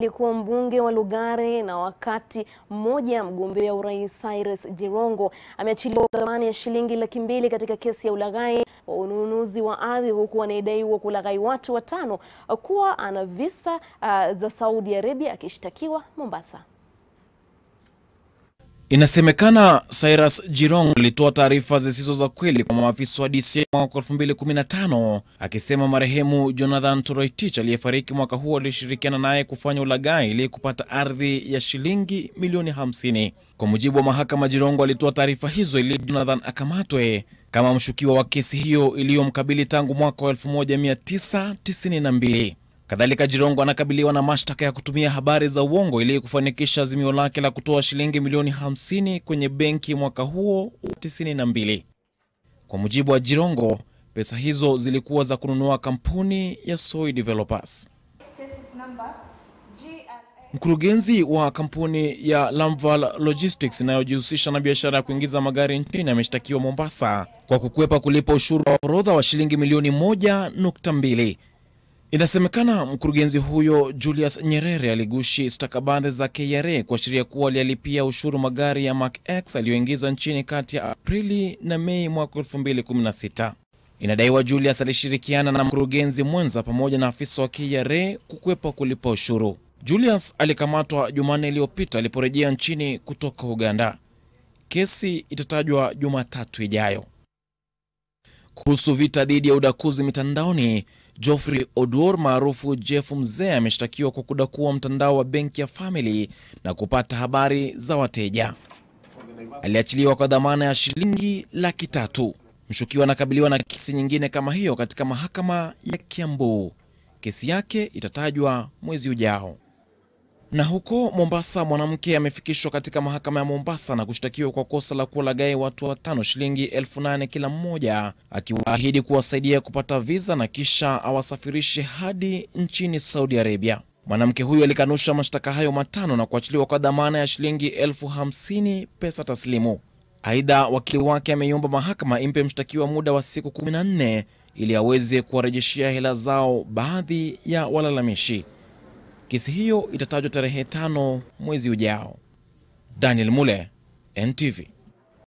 Aliyekuwa mbunge wa Lugari na wakati mmoja mgombea urais Cyrus Jirongo ameachiliwa dhamana ya shilingi laki mbili katika kesi ya ulaghai wa ununuzi wa ardhi, huku anayedaiwa kulaghai watu watano kuwa ana visa uh, za Saudi Arabia akishtakiwa Mombasa. Inasemekana Cyrus Jirong alitoa taarifa zisizo za kweli kwa maafisa wa DCI mwaka 2015 akisema marehemu Jonathan Toroitich aliyefariki mwaka huo alishirikiana naye kufanya ulaghai ili kupata ardhi ya shilingi milioni 50. Kwa mujibu wa mahakama, Jirongo alitoa taarifa hizo ili Jonathan akamatwe kama mshukiwa wa kesi hiyo iliyomkabili tangu mwaka wa 1992. Kadhalika, Jirongo anakabiliwa na mashtaka ya kutumia habari za uongo ili kufanikisha azimio lake la kutoa shilingi milioni 50 kwenye benki mwaka huo 92. Kwa mujibu wa Jirongo, pesa hizo zilikuwa za kununua kampuni ya Soy Developers. Mkurugenzi wa kampuni ya Lamval Logistics inayojihusisha na biashara ya kuingiza magari nchini ameshtakiwa Mombasa kwa kukwepa kulipa ushuru wa orodha wa shilingi milioni 1.2. Inasemekana mkurugenzi huyo Julius Nyerere aligushi stakabadhi za KRA kuashiria kuwa alilipia ushuru magari ya Mark X aliyoingiza nchini kati ya Aprili na Mei mwaka 2016. Inadaiwa Julius alishirikiana na mkurugenzi mwenza pamoja na afisa wa KRA kukwepa kulipa ushuru. Julius alikamatwa Jumanne iliyopita aliporejea nchini kutoka Uganda. Kesi itatajwa Jumatatu ijayo. Kuhusu vita dhidi ya udakuzi mitandaoni Geoffrey Oduor maarufu Jeff Mzee ameshtakiwa kwa kudakua mtandao wa benki ya Family na kupata habari za wateja. Aliachiliwa kwa dhamana ya shilingi laki tatu. Mshukiwa anakabiliwa na kesi nyingine kama hiyo katika mahakama ya Kiambu. Kesi yake itatajwa mwezi ujao. Na huko Mombasa, mwanamke amefikishwa katika mahakama ya Mombasa na kushtakiwa kwa kosa la kuwalaghai watu watano shilingi elfu nane kila mmoja, akiwaahidi kuwasaidia kupata viza na kisha awasafirishe hadi nchini Saudi Arabia. Mwanamke huyo alikanusha mashtaka hayo matano na kuachiliwa kwa dhamana ya shilingi elfu hamsini pesa taslimu. Aidha, wakili wake ameiomba mahakama impe mshtakiwa muda wa siku 14 ili aweze kuwarejeshia hela zao baadhi ya walalamishi. Kesi hiyo itatajwa tarehe tano mwezi ujao. Daniel Mule, NTV.